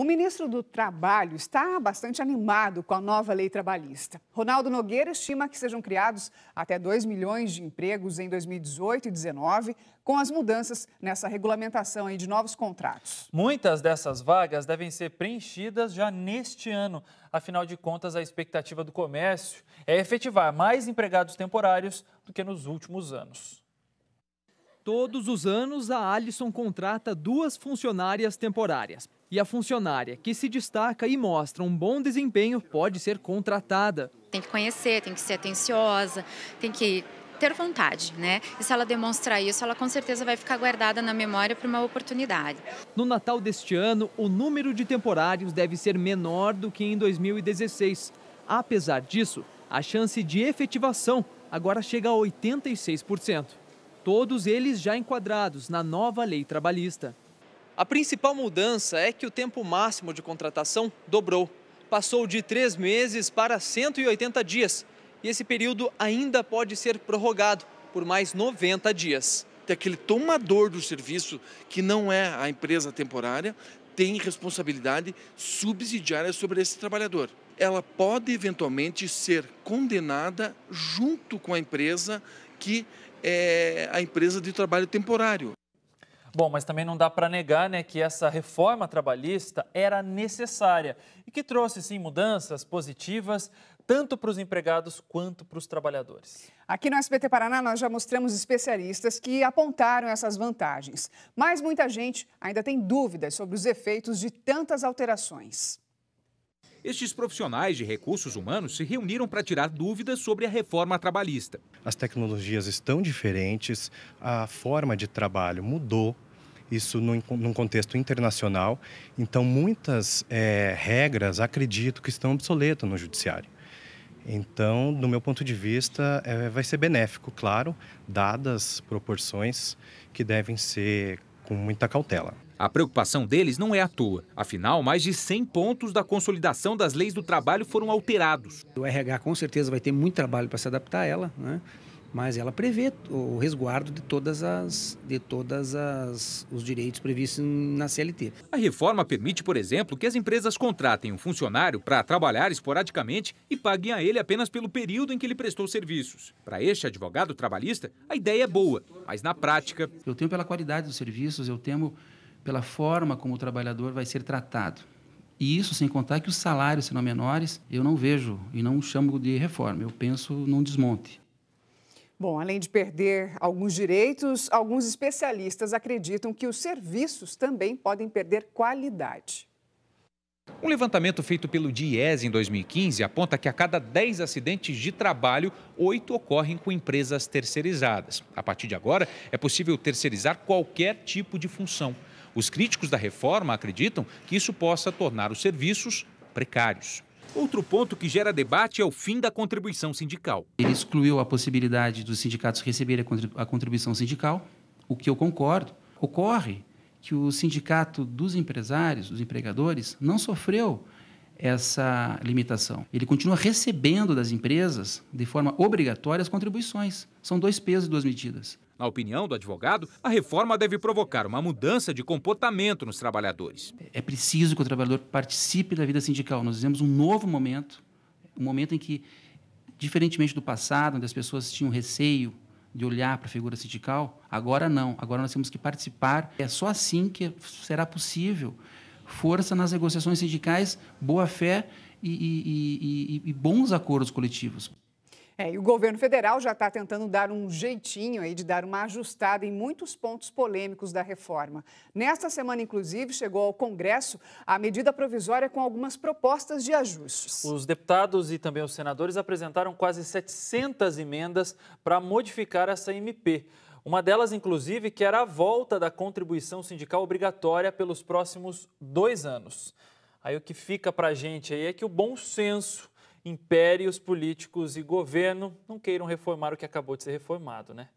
O ministro do Trabalho está bastante animado com a nova lei trabalhista. Ronaldo Nogueira estima que sejam criados até 2 milhões de empregos em 2018 e 2019, com as mudanças nessa regulamentação de novos contratos. Muitas dessas vagas devem ser preenchidas já neste ano. Afinal de contas, a expectativa do comércio é efetivar mais empregados temporários do que nos últimos anos. Todos os anos, a Alisson contrata duas funcionárias temporárias. E a funcionária que se destaca e mostra um bom desempenho pode ser contratada. Tem que conhecer, tem que ser atenciosa, tem que ter vontade, né? E se ela demonstrar isso, ela com certeza vai ficar guardada na memória para uma oportunidade. No Natal deste ano, o número de temporários deve ser menor do que em 2016. Apesar disso, a chance de efetivação agora chega a 86% todos eles já enquadrados na nova lei trabalhista. A principal mudança é que o tempo máximo de contratação dobrou. Passou de três meses para 180 dias. E esse período ainda pode ser prorrogado por mais 90 dias. Aquele tomador do serviço, que não é a empresa temporária, tem responsabilidade subsidiária sobre esse trabalhador. Ela pode eventualmente ser condenada junto com a empresa que é, a empresa de trabalho temporário. Bom, mas também não dá para negar né, que essa reforma trabalhista era necessária e que trouxe, sim, mudanças positivas tanto para os empregados quanto para os trabalhadores. Aqui no SBT Paraná, nós já mostramos especialistas que apontaram essas vantagens, mas muita gente ainda tem dúvidas sobre os efeitos de tantas alterações. Estes profissionais de recursos humanos se reuniram para tirar dúvidas sobre a reforma trabalhista. As tecnologias estão diferentes, a forma de trabalho mudou, isso num, contexto internacional. Então, muitas é, regras, acredito, que estão obsoletas no judiciário. Então, do meu ponto de vista, é, vai ser benéfico, claro, dadas proporções que devem ser com muita cautela. A preocupação deles não é à toa. Afinal, mais de 100 pontos da consolidação das leis do trabalho foram alterados. O RH com certeza vai ter muito trabalho para se adaptar a ela, né? mas ela prevê o resguardo de todas as de todas as os direitos previstos na CLT. A reforma permite, por exemplo, que as empresas contratem um funcionário para trabalhar esporadicamente e paguem a ele apenas pelo período em que ele prestou serviços. Para este advogado trabalhista, a ideia é boa, mas na prática, eu temo pela qualidade dos serviços, eu temo pela forma como o trabalhador vai ser tratado. E isso sem contar que os salários serão menores, eu não vejo e não chamo de reforma, eu penso num desmonte. Bom, além de perder alguns direitos, alguns especialistas acreditam que os serviços também podem perder qualidade. Um levantamento feito pelo DIES em 2015 aponta que a cada 10 acidentes de trabalho, 8 ocorrem com empresas terceirizadas. A partir de agora, é possível terceirizar qualquer tipo de função. Os críticos da reforma acreditam que isso possa tornar os serviços precários. Outro ponto que gera debate é o fim da contribuição sindical. Ele excluiu a possibilidade dos sindicatos receberem a contribuição sindical, o que eu concordo. Ocorre que o sindicato dos empresários, dos empregadores, não sofreu essa limitação. Ele continua recebendo das empresas, de forma obrigatória, as contribuições. São dois pesos e duas medidas. Na opinião do advogado, a reforma deve provocar uma mudança de comportamento nos trabalhadores. É preciso que o trabalhador participe da vida sindical. Nós vivemos um novo momento, um momento em que, diferentemente do passado, onde as pessoas tinham receio de olhar para a figura sindical, agora não. Agora nós temos que participar. É só assim que será possível força nas negociações sindicais, boa fé e, e, e, e bons acordos coletivos. É, e o governo federal já está tentando dar um jeitinho aí de dar uma ajustada em muitos pontos polêmicos da reforma. Nesta semana, inclusive, chegou ao Congresso a medida provisória com algumas propostas de ajustes. Os deputados e também os senadores apresentaram quase 700 emendas para modificar essa MP. Uma delas, inclusive, que era a volta da contribuição sindical obrigatória pelos próximos dois anos. Aí o que fica para a gente aí é que o bom senso impere os políticos e governo não queiram reformar o que acabou de ser reformado, né?